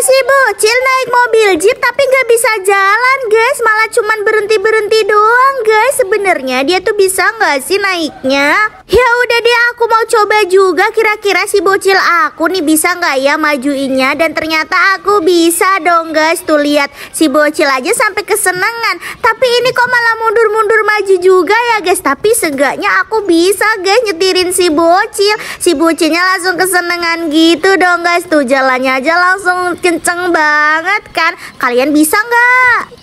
si Bu, Cil naik mobil jeep tapi nggak bisa jalan guys Malah cuman berhenti-berhenti doang guys Sebenarnya dia tuh bisa nggak sih naiknya? Ya udah deh aku mau coba juga kira-kira si bocil aku nih bisa nggak ya majuinnya Dan ternyata aku bisa dong guys Tuh lihat si bocil aja sampai kesenangan Tapi ini kok malah mundur-mundur maju juga ya guys Tapi seenggaknya aku bisa guys nyetirin si bocil Si bocilnya langsung kesenangan gitu dong guys Tuh jalannya aja langsung kenceng banget kan Kalian bisa nggak?